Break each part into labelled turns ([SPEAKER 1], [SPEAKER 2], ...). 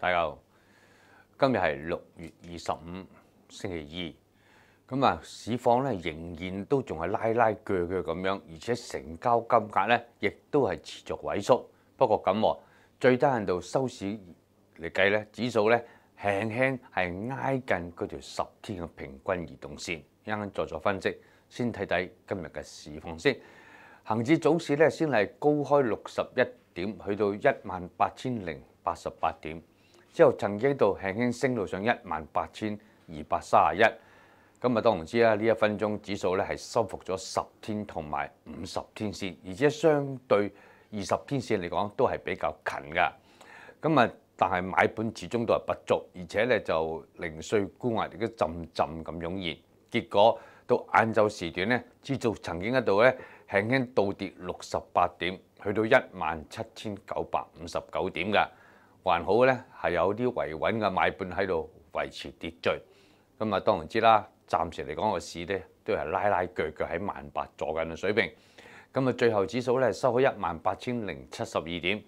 [SPEAKER 1] 大家好，今日係六月二十五星期二，咁啊市況咧仍然都仲係拉拉鋸鋸咁樣，而且成交金額咧亦都係持續萎縮。不過咁，最低限度收市嚟計咧，指數咧輕輕係挨近嗰條十天嘅平均移動線。啱啱做咗分析，先睇睇今日嘅市況先。恆指早市咧先係高開六十一點，去到一萬八千零八十八點。之後曾經度輕輕升到上一萬八千二百三十一，咁啊當然知啦。呢一分鐘指數咧係收復咗十天同埋五十天線，而且相對二十天線嚟講都係比較近噶。咁啊，但係買盤始終都係不足，而且咧就零碎沽壓亦都浸浸咁湧現，結果到晏晝時段咧，至做曾經一度咧輕輕倒跌六十八點，去到一萬七千九百五十九點噶。還好咧，係有啲維穩嘅買盤喺度維持秩序，咁啊當然知啦。暫時嚟講個市咧都係拉拉腳腳喺萬八坐緊嘅水平，咁啊最後指數咧收開一萬八千零七十二點，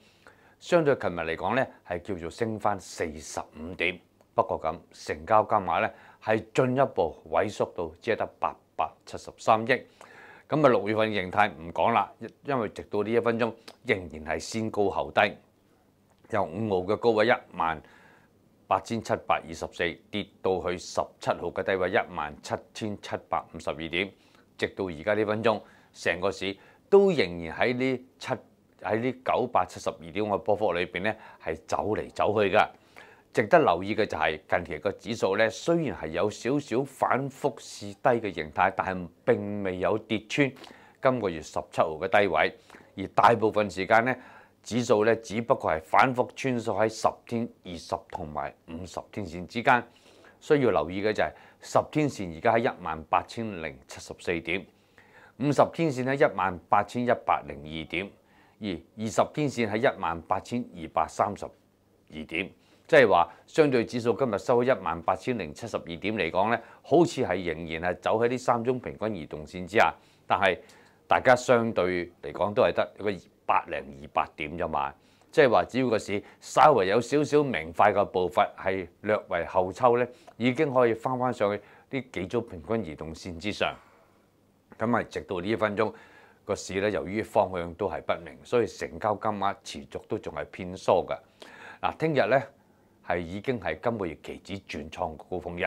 [SPEAKER 1] 相對琴日嚟講咧係叫做升翻四十五點。不過咁成交金額咧係進一步萎縮到只係得八百七十三億，咁啊六月份形態唔講啦，因為直到呢一分鐘仍然係先高後低。由五號嘅高位一萬八千七百二十四跌到去十七號嘅低位一萬七千七百五十二點，直到而家呢分鐘，成個市都仍然喺呢七喺呢九百七十二點嘅波幅裏邊咧係走嚟走去嘅。值得留意嘅就係近期個指數咧，雖然係有少少反覆試低嘅形態，但係並未有跌穿今個月十七號嘅低位，而大部分時間咧。指數咧，只不過係反覆穿梭喺十天、二十同埋五十天線之間。需要留意嘅就係十天線而家喺一萬八千零七十四點，五十天線喺一萬八千一百零二點，而二十天線喺一萬八千二百三十二點。即係話，相對指數今日收喺一萬八千零七十二點嚟講咧，好似係仍然係走喺呢三種平均移動線之下，但係大家相對嚟講都係得個。百零二百點啫嘛。即係話只要個市稍微有少少明快嘅步伐，係略為後抽咧，已經可以翻翻上去啲幾組平均移動線之上。咁啊，直到呢一分鐘個市咧，由於方向都係不明，所以成交金額持續都仲係偏疏嘅。嗱，聽日咧係已經係今個月期指轉創高峰日，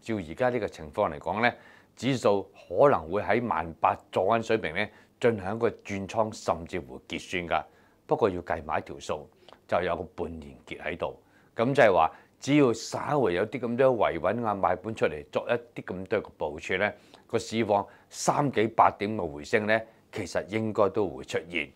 [SPEAKER 1] 照而家呢個情況嚟講咧，指數可能會喺萬八左緊水平咧。進行一個轉倉，甚至乎結算㗎。不過要計埋一條數，就有半年結喺度。咁就係話，只要稍微有啲咁多維穩啊賣盤出嚟，作一啲咁多嘅部署咧，個市況三幾八點嘅回升咧，其實應該都會出現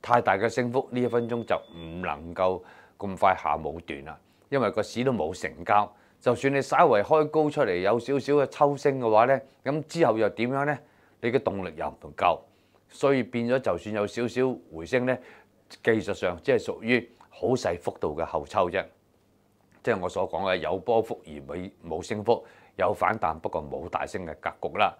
[SPEAKER 1] 太大嘅升幅。呢一分鐘就唔能夠咁快下冇段啦，因為個市都冇成交。就算你稍微開高出嚟有少少嘅抽升嘅話咧，咁之後又點樣咧？你嘅動力又唔夠。所以變咗，就算有少少回升咧，技術上即係屬於好細幅度嘅後抽啫，即係我所講嘅有波幅而冇冇升幅，有反彈，不過冇大升嘅格局啦。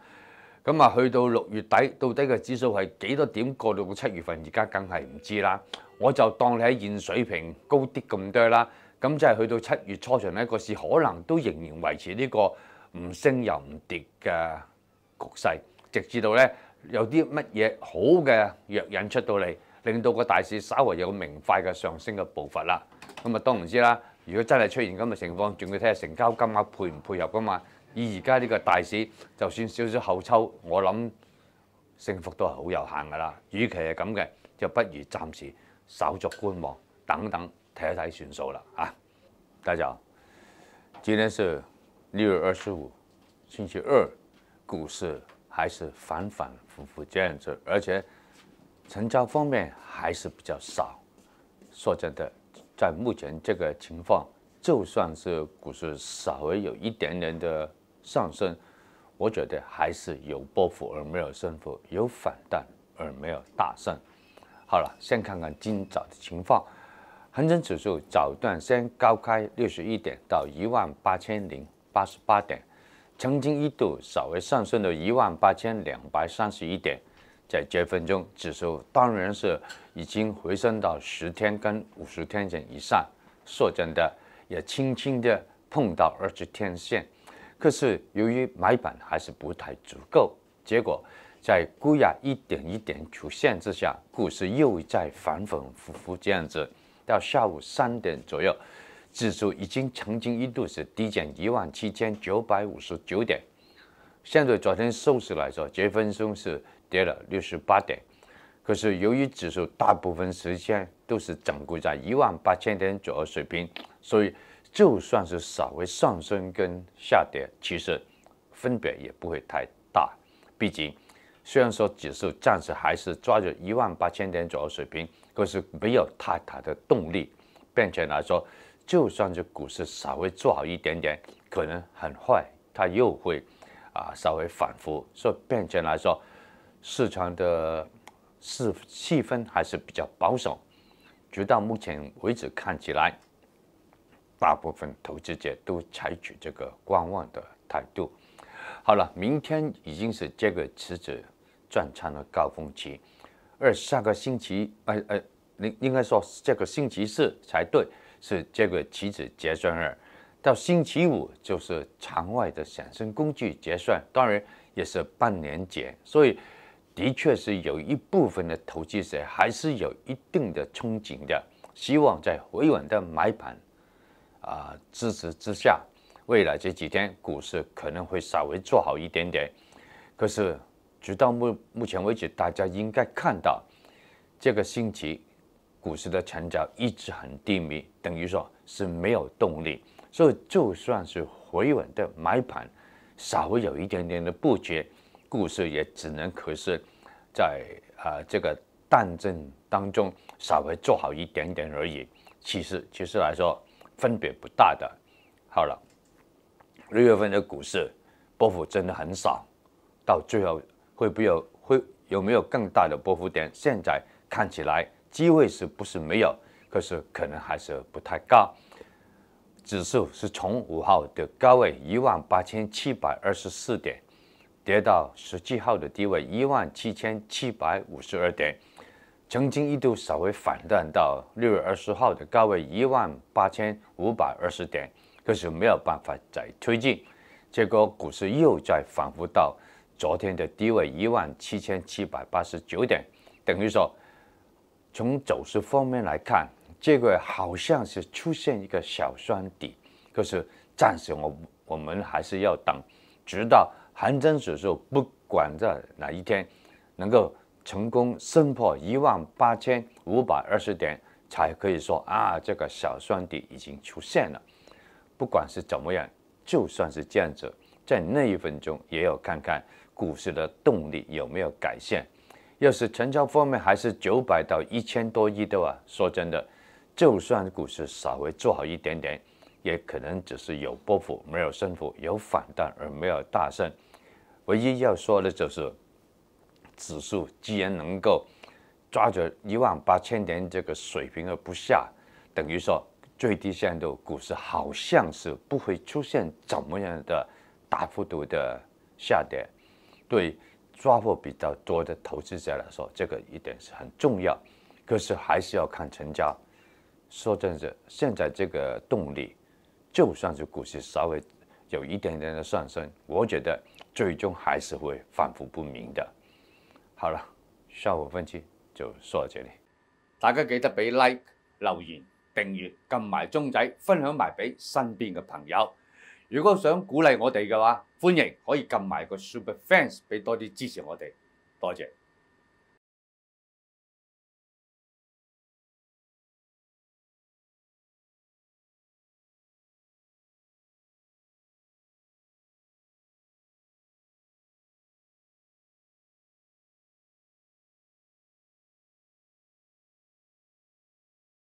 [SPEAKER 1] 咁啊，去到六月底，到底個指數係幾多點過到七月份？而家更係唔知啦。我就當你喺現水平高啲咁多啦。咁即係去到七月初上咧，個市可能都仍然維持呢個唔升又唔跌嘅局勢，直至到咧。有啲乜嘢好嘅藥引出到嚟，令到個大市稍微有明快嘅上升嘅步伐啦。咁啊，都唔知啦。如果真係出現咁嘅情況，仲要睇下成交金額配唔配合噶嘛。以而家呢個大市，就算少少後抽，我諗升幅都係好有限噶啦。與其係咁嘅，就不如暫時手續觀望，等等睇一睇算數啦。啊，大授，今天是六月二十五，星期二，股市。还是反反复复这样子，而且成交方面还是比较少。说真的，在目前这个情况，就算是股市稍微有一点点的上升，我觉得还是有波幅而没有升幅，有反弹而没有大胜。好了，先看看今早的情况，恒生指数早段先高开六十一点到一万八千零八十八点。曾经一度稍微上升到一万八千两百三十一点，在这分钟指数当然是已经回升到十天跟五十天线以上，说真的也轻轻的碰到二十天线，可是由于买板还是不太足够，结果在估压一点一点出现之下，股市又在反反复复这样子，到下午三点左右。指数已经曾经一度是低见一万七千九百五十九点，相对昨天收市来说，结分钟是跌了六十八点。可是由于指数大部分时间都是整固在一万八千点左右水平，所以就算是稍微上升跟下跌，其实分别也不会太大。毕竟虽然说指数暂时还是抓着一万八千点左右水平，可是没有太大的动力，并且来说。就算是股市稍微做好一点点，可能很坏，它又会啊稍微反复。所以，变成来说，市场的是气氛还是比较保守。直到目前为止，看起来大部分投资者都采取这个观望的态度。好了，明天已经是这个期指转仓的高峰期，而下个星期，哎哎，应应该说这个星期四才对。是这个棋子结算日，到星期五就是场外的衍生工具结算，当然也是半年结，所以的确是有一部分的投资者还是有一定的憧憬的，希望在回稳的买盘啊支持之下，未来这几天股市可能会稍微做好一点点。可是直到目目前为止，大家应该看到这个星期。股市的成交一直很低迷，等于说是没有动力，所以就算是回稳的买盘，稍微有一点点的布局，股市也只能可是，在啊这个淡震当中稍微做好一点点而已。其实，其实来说，分别不大的。好了，六月份的股市波幅真的很少，到最后会不会有会有没有更大的波幅点？现在看起来。机会是不是没有？可是可能还是不太高。指数是从五号的高位一万八千七百二十四点，跌到十七号的低位一万七千七百五十二点。曾经一度稍微反弹到六月二十号的高位一万八千五百二十点，可是没有办法再推进。结果股市又在反复到昨天的低位一万七千七百八十九点，等于说。从走势方面来看，这个好像是出现一个小双底，可是暂时我我们还是要等，直到恒生指数不管在哪一天能够成功升破一万八千五百二十点，才可以说啊，这个小双底已经出现了。不管是怎么样，就算是这样子，在那一分钟也要看看股市的动力有没有改善。要是成交方面还是九百到一千多亿的话，说真的，就算股市稍微做好一点点，也可能只是有波幅，没有升幅，有反弹而没有大胜。唯一要说的就是，指数既然能够抓着一万八千点这个水平而不下，等于说最低限度股市好像是不会出现怎么样的大幅度的下跌。对。抓获比较多的投资者来说，这个一点是很重要。可是还是要看成交。说真的，现在这个动力，就算是股市稍微有一点点的上升，我觉得最终还是会反复不明的。好了，下午分析就说到这里。大家记得俾 like、留言、订阅、揿埋钟仔、分享埋俾身边嘅朋友。如果想鼓勵我哋嘅話，歡迎可以撳埋個 Super Fans 俾多啲支持我哋，多謝。